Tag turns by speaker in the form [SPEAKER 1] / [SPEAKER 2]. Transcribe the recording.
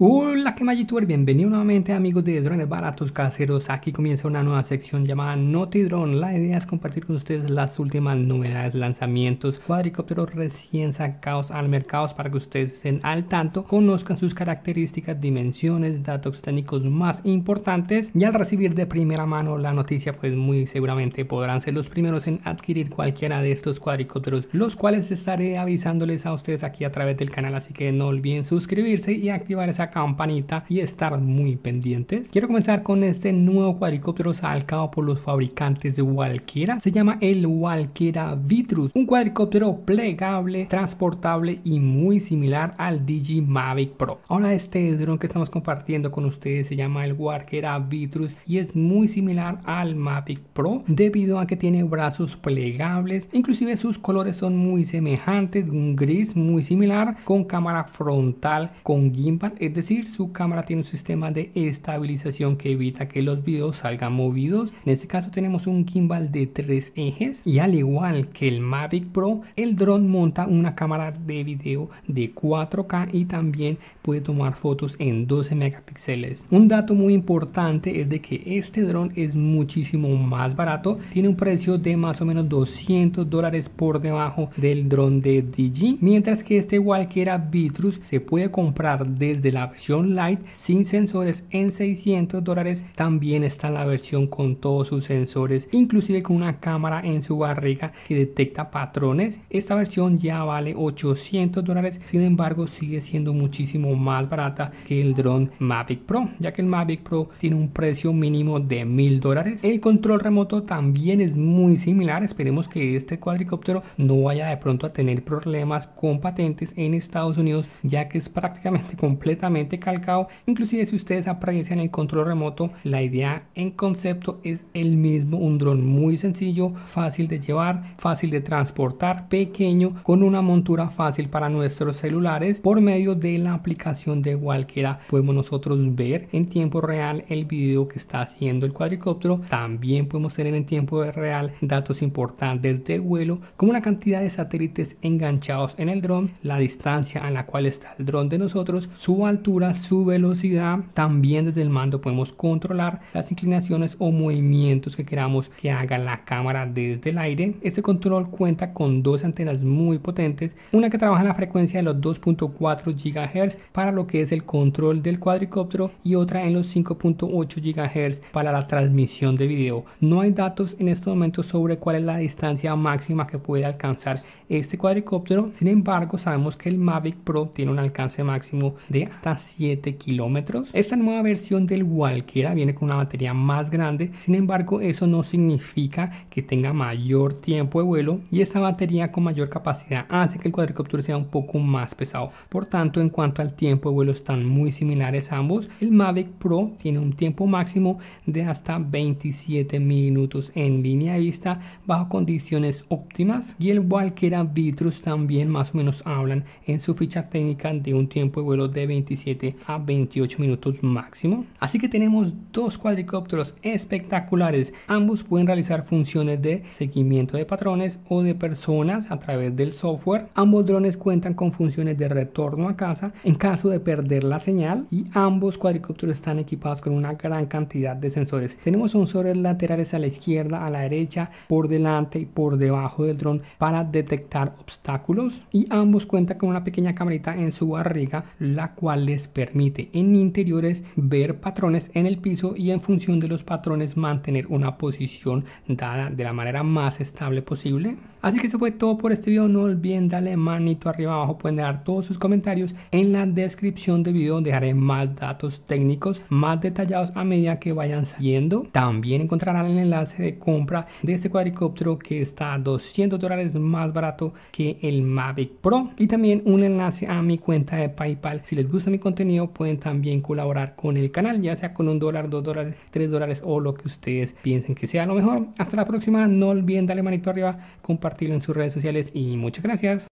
[SPEAKER 1] Hola, que YouTuber? bienvenido nuevamente amigos de drones baratos caseros. Aquí comienza una nueva sección llamada drone La idea es compartir con ustedes las últimas novedades, lanzamientos, cuadricópteros recién sacados al mercado para que ustedes estén al tanto, conozcan sus características, dimensiones, datos técnicos más importantes y al recibir de primera mano la noticia, pues muy seguramente podrán ser los primeros en adquirir cualquiera de estos cuadricópteros, los cuales estaré avisándoles a ustedes aquí a través del canal, así que no olviden suscribirse y activar esa campanita y estar muy pendientes. Quiero comenzar con este nuevo cuadricóptero salcado por los fabricantes de Walkera. Se llama el Walkera Vitrus, un cuadricóptero plegable, transportable y muy similar al Digi Mavic Pro. Ahora este dron que estamos compartiendo con ustedes se llama el Walkera Vitrus y es muy similar al Mavic Pro debido a que tiene brazos plegables, inclusive sus colores son muy semejantes, un gris muy similar con cámara frontal con gimbal, decir, su cámara tiene un sistema de estabilización que evita que los videos salgan movidos. En este caso tenemos un gimbal de tres ejes y al igual que el Mavic Pro, el dron monta una cámara de video de 4K y también puede tomar fotos en 12 megapíxeles. Un dato muy importante es de que este dron es muchísimo más barato, tiene un precio de más o menos 200 dólares por debajo del dron de DJI, mientras que este igual que Vitrus se puede comprar desde la versión light sin sensores en 600 dólares. También está la versión con todos sus sensores, inclusive con una cámara en su barriga que detecta patrones. Esta versión ya vale 800 dólares, sin embargo sigue siendo muchísimo más barata que el drone Mavic Pro, ya que el Mavic Pro tiene un precio mínimo de 1000 dólares. El control remoto también es muy similar, esperemos que este cuadricóptero no vaya de pronto a tener problemas con patentes en Estados Unidos, ya que es prácticamente completamente calcado. Inclusive si ustedes aprecian el control remoto, la idea en concepto es el mismo, un dron muy sencillo, fácil de llevar, fácil de transportar, pequeño, con una montura fácil para nuestros celulares por medio de la aplicación de cualquiera, Podemos nosotros ver en tiempo real el video que está haciendo el cuadricóptero. También podemos tener en tiempo real datos importantes de vuelo, como la cantidad de satélites enganchados en el dron, la distancia a la cual está el dron de nosotros, su altura su velocidad. También desde el mando podemos controlar las inclinaciones o movimientos que queramos que haga la cámara desde el aire. Este control cuenta con dos antenas muy potentes, una que trabaja en la frecuencia de los 2.4 GHz para lo que es el control del cuadricóptero y otra en los 5.8 GHz para la transmisión de video. No hay datos en este momento sobre cuál es la distancia máxima que puede alcanzar este cuadricóptero, sin embargo sabemos que el Mavic Pro tiene un alcance máximo de hasta 7 kilómetros. Esta nueva versión del Walkera viene con una batería más grande, sin embargo eso no significa que tenga mayor tiempo de vuelo y esta batería con mayor capacidad hace que el cuadricóptero sea un poco más pesado. Por tanto, en cuanto al tiempo de vuelo están muy similares ambos. El Mavic Pro tiene un tiempo máximo de hasta 27 minutos en línea de vista bajo condiciones óptimas y el Walkera Vitrus también más o menos hablan en su ficha técnica de un tiempo de vuelo de 27 a 28 minutos máximo. Así que tenemos dos cuadricópteros espectaculares. Ambos pueden realizar funciones de seguimiento de patrones o de personas a través del software. Ambos drones cuentan con funciones de retorno a casa en caso de perder la señal y ambos cuadricópteros están equipados con una gran cantidad de sensores. Tenemos sensores laterales a la izquierda, a la derecha, por delante y por debajo del dron para detectar obstáculos y ambos cuentan con una pequeña camarita en su barriga la cual les permite en interiores ver patrones en el piso y en función de los patrones mantener una posición dada de la manera más estable posible. Así que eso fue todo por este video, no olviden darle manito arriba abajo, pueden dejar todos sus comentarios en la descripción del video, dejaré más datos técnicos más detallados a medida que vayan saliendo. También encontrarán el enlace de compra de este cuadricóptero que está 200 dólares más barato que el Mavic Pro y también un enlace a mi cuenta de PayPal si les gusta mi contenido pueden también colaborar con el canal, ya sea con un dólar, dos dólares, tres dólares o lo que ustedes piensen que sea lo mejor. Hasta la próxima, no olviden darle manito arriba, compartirlo en sus redes sociales y muchas gracias.